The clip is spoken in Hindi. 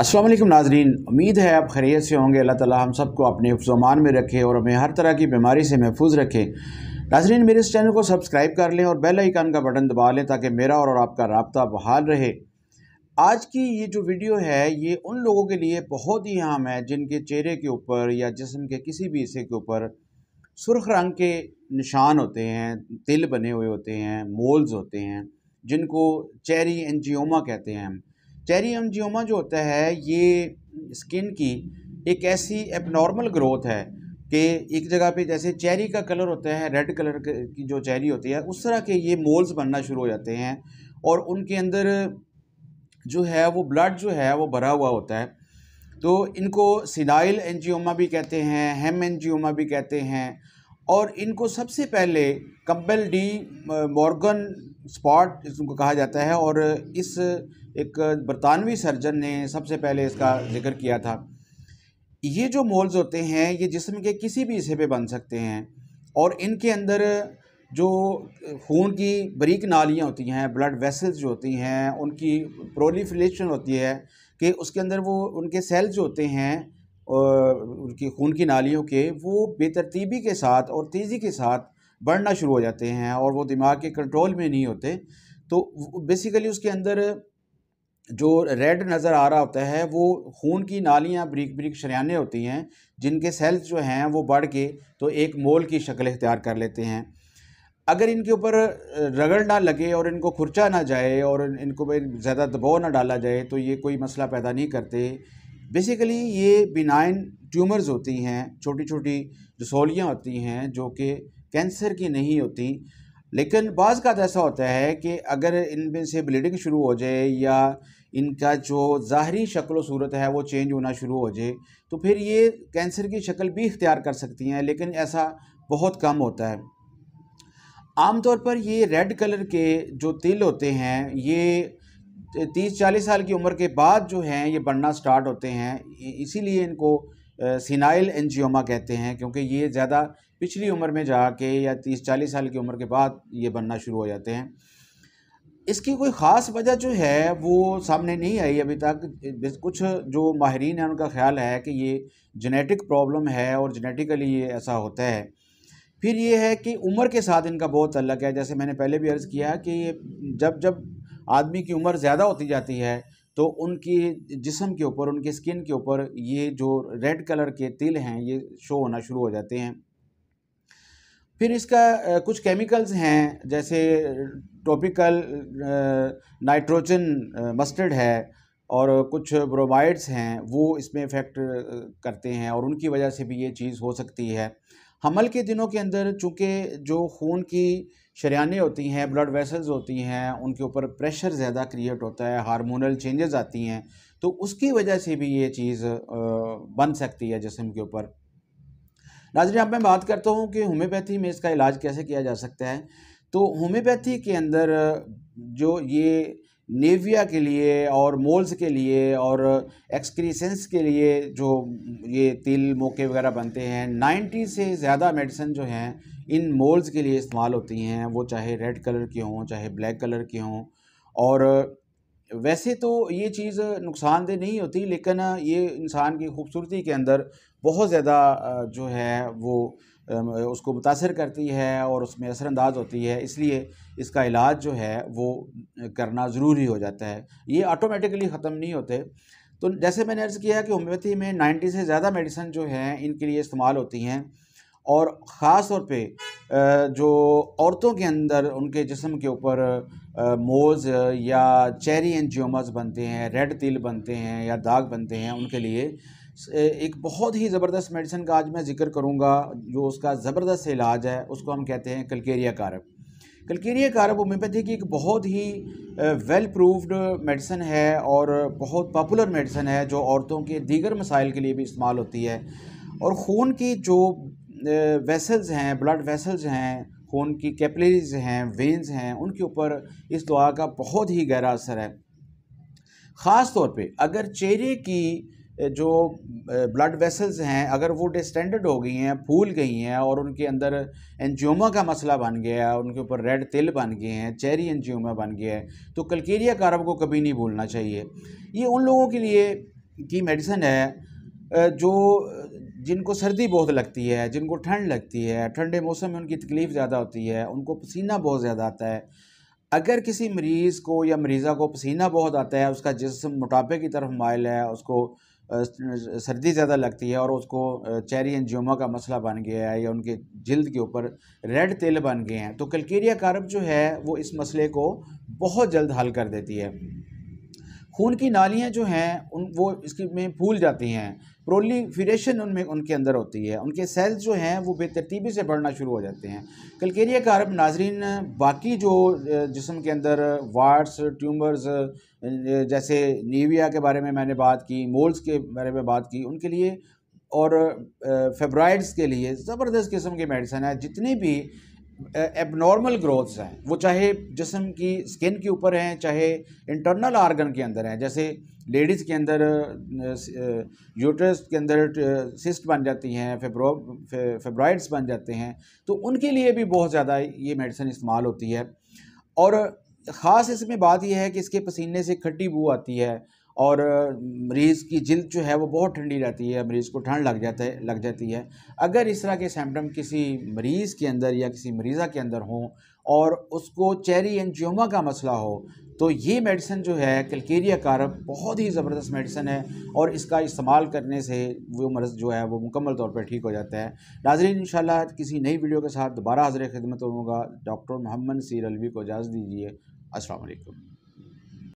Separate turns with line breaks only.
अस्सलाम वालेकुम नाजरीन उम्मीद है आप खैरियत से होंगे अल्लाह ताला हम सबको अपने हफ्जमान में रखे और हमें हर तरह की बीमारी से महफूज रखे नाजरीन मेरे इस चैनल को सब्सक्राइब कर लें और बेल आइकान का बटन दबा लें ताकि मेरा और, और आपका रबता बहाल रहे आज की ये जो वीडियो है ये उन लोगों के लिए बहुत ही अहम है जिनके चेहरे के ऊपर या जिसम के किसी भी हिस्से के ऊपर सुर्ख रंग के निशान होते हैं तिल बने हुए होते हैं मोल्स होते हैं जिनको चेरी एनजियोमा कहते हैं एमजियोमा जो होता है ये स्किन की एक ऐसी एबनॉर्मल ग्रोथ है कि एक जगह पे जैसे चेरी का कलर होता है रेड कलर की जो चेरी होती है उस तरह के ये मोल्स बनना शुरू हो जाते हैं और उनके अंदर जो है वो ब्लड जो है वो भरा हुआ होता है तो इनको सिनाइल एनजियोमा भी कहते हैं हेम एनजियोमा भी कहते हैं और इनको सबसे पहले कम्बल डी मॉर्गन स्पॉट इसको कहा जाता है और इस एक बरतानवी सर्जन ने सबसे पहले इसका जिक्र किया था ये जो मोल्स होते हैं ये जिसम के किसी भी हिस्से पे बन सकते हैं और इनके अंदर जो खून की बरीक नालियाँ होती हैं ब्लड वेसल्स जो होती हैं उनकी प्रोलीफिलेशन होती है कि उसके अंदर वो उनके सेल्स जो होते हैं उनकी खून की नालियों के वो बेतरतीबी के साथ और तेज़ी के साथ बढ़ना शुरू हो जाते हैं और वो दिमाग के कंट्रोल में नहीं होते तो बेसिकली उसके अंदर जो रेड नज़र आ रहा होता है वो खून की नालियाँ ब्रिक ब्रिक शरियाने होती हैं जिनके सेल्स जो हैं वो बढ़ के तो एक मोल की शक्ल इख्तियार कर लेते हैं अगर इनके ऊपर रगड़ ना लगे और इनको खुरचा ना जाए और इनको ज़्यादा दबाव ना डाला जाए तो ये कोई मसला पैदा नहीं करते बेसिकली ये बिनाइन ट्यूमर्स होती हैं छोटी छोटी रसोलियाँ होती हैं जो कि कैंसर की नहीं होती लेकिन बाज़ का तो ऐसा होता है कि अगर इनमें से ब्लीडिंग शुरू हो जाए या इनका जो ज़ाहरी शक्ल सूरत है वो चेंज होना शुरू हो जाए तो फिर ये कैंसर की शक्ल भी इख्तियार कर सकती हैं लेकिन ऐसा बहुत कम होता है आमतौर पर ये रेड कलर के जो तिल होते हैं ये तीस चालीस साल की उम्र के बाद जो हैं ये बढ़ना स्टार्ट होते हैं इसीलिए इनको सिनाइल एनजियोमा कहते हैं क्योंकि ये ज़्यादा पिछली उम्र में जाके या तीस चालीस साल की उम्र के बाद ये बनना शुरू हो जाते हैं इसकी कोई ख़ास वजह जो है वो सामने नहीं आई अभी तक कुछ जो माहरीन हैं उनका ख्याल है कि ये जेनेटिक प्रॉब्लम है और जेनेटिकली ये ऐसा होता है फिर ये है कि उम्र के साथ इनका बहुत अलग है जैसे मैंने पहले भी अर्ज़ किया कि ये जब जब आदमी की उम्र ज़्यादा होती जाती है तो उनकी जिसम के ऊपर उनके स्किन के ऊपर ये जो रेड कलर के तिल हैं ये शो होना शुरू हो जाते हैं फिर इसका कुछ केमिकल्स हैं जैसे टॉपिकल नाइट्रोजन मस्टर्ड है और कुछ ब्रोमाइड्स हैं वो इसमें इफ़ेक्ट करते हैं और उनकी वजह से भी ये चीज़ हो सकती है हमल के दिनों के अंदर चूँकि जो खून की शरियाने होती हैं ब्लड वेसल्स होती हैं उनके ऊपर प्रेशर ज़्यादा क्रिएट होता है हार्मोनल चेंजेस आती हैं तो उसकी वजह से भी ये चीज़ बन सकती है जिसम के ऊपर नाजरी अब मैं बात करता हूँ कि होम्योपैथी में इसका इलाज कैसे किया जा सकता है तो होम्योपैथी के अंदर जो ये नेविया के लिए और मोल्स के लिए और एक्सक्रीसेंस के लिए जो ये तिल मौके वगैरह बनते हैं नाइन्टी से ज़्यादा मेडिसन जो हैं इन मोल्स के लिए इस्तेमाल होती हैं वो चाहे रेड कलर के हों चाहे ब्लैक कलर के हों और वैसे तो ये चीज़ नुकसानदेह नहीं होती लेकिन ये इंसान की खूबसूरती के अंदर बहुत ज़्यादा जो है वो उसको मुतासर करती है और उसमें असरानंदाज होती है इसलिए इसका इलाज जो है वो करना ज़रूरी हो जाता है ये ऑटोमेटिकली ख़त्म नहीं होते तो जैसे मैंने अर्ज़ किया कि होम्योपैथी में 90 से ज़्यादा मेडिसन जो हैं इनके लिए इस्तेमाल होती हैं और ख़ास तौर पे जो औरतों के अंदर उनके जिसम के ऊपर मोज़ या चेरी एंजियोमास बनते हैं रेड तिल बनते हैं या दाग बनते हैं उनके लिए एक बहुत ही ज़बरदस्त मेडिसिन का आज मैं जिक्र करूँगा जो उसका ज़बरदस्त इलाज है उसको हम कहते हैं कलकेरिया कारब कलकेरिया कारब होम्योपैथी की एक बहुत ही वेल प्रूव्ड मेडिसन है और बहुत पॉपुलर मेडिसन है जो औरतों के दीगर मसाइल के लिए भी इस्तेमाल होती है और खून की जो वेसल्स हैं ब्लड वेसल्स हैं खून की कैपलरीज हैं वेंस हैं उनके ऊपर इस दवा का बहुत ही गहरा असर है ख़ास तौर पे अगर चेहरे की जो ब्लड वेसल्स हैं अगर वो डिस्टेंडेड हो गई हैं फूल गई हैं और उनके अंदर एनजियोमा का मसला बन गया है उनके ऊपर रेड तिल बन गए हैं चेरी एनजियोमा बन गया है तो कलकेरिया कारब को कभी नहीं भूलना चाहिए ये उन लोगों के लिए की मेडिसन है जो जिनको सर्दी बहुत लगती है जिनको ठंड लगती है ठंडे मौसम में उनकी तकलीफ़ ज़्यादा होती है उनको पसीना बहुत ज़्यादा आता है अगर किसी मरीज़ को या मरीज़ा को पसीना बहुत आता है उसका जिसम मोटापे की तरफ मायल है उसको सर्दी ज़्यादा लगती है और उसको चेरी एंजियोमा का मसला बन गया है या उनके जल्द के ऊपर रेड तेल बन गए हैं तो कलकेरिया कार्ब जो है वो इस मसले को बहुत जल्द हल कर देती है खून की नालियाँ जो हैं उन वो इसकी में फूल जाती हैं प्रोलीफ्रेशन उनमें उनके अंदर होती है उनके सेल्स जो हैं वो बेतरतीबी से बढ़ना शुरू हो जाते हैं कलकेरिया का अरब नाजरीन बाकी जो जिसम के अंदर वार्ड्स ट्यूमर्स जैसे नीविया के बारे में मैंने बात की मोल्स के बारे में बात की उनके लिए और फेब्राइड्स के लिए ज़बरदस्त किस्म के मेडिसन है जितनी भी एबनॉर्मल ग्रोथ्स हैं वो चाहे जिसम की स्किन के ऊपर हैं चाहे इंटरनल आर्गन के अंदर हैं जैसे लेडीज़ के अंदर यूट्रस के अंदर सिस्ट बन जाती हैं फेब्रो फे, फेब्रॉइड्स बन जाते हैं तो उनके लिए भी बहुत ज़्यादा ये मेडिसिन इस्तेमाल होती है और ख़ास इसमें बात यह है कि इसके पसीने से खट्टी बू आती है और मरीज़ की जिल्द जो है वो बहुत ठंडी रहती है मरीज़ को ठंड लग जाता है लग जाती है अगर इस तरह के सिम्टम किसी मरीज़ के अंदर या किसी मरीज़ा के अंदर हों और उसको चेरी एंजियोमा का मसला हो तो ये मेडिसिन जो है कलकेरिया कारब बहुत ही ज़बरदस्त मेडिसिन है और इसका इस्तेमाल करने से वो मर्ज़ जो है वो मुकम्मल तौर पर ठीक हो जाता है नाजरीन इन किसी नई वीडियो के साथ दोबारा हाजिर खिदमत होगा डॉक्टर मोहम्मद सीर अलवी को इजाज़त दीजिए असलकम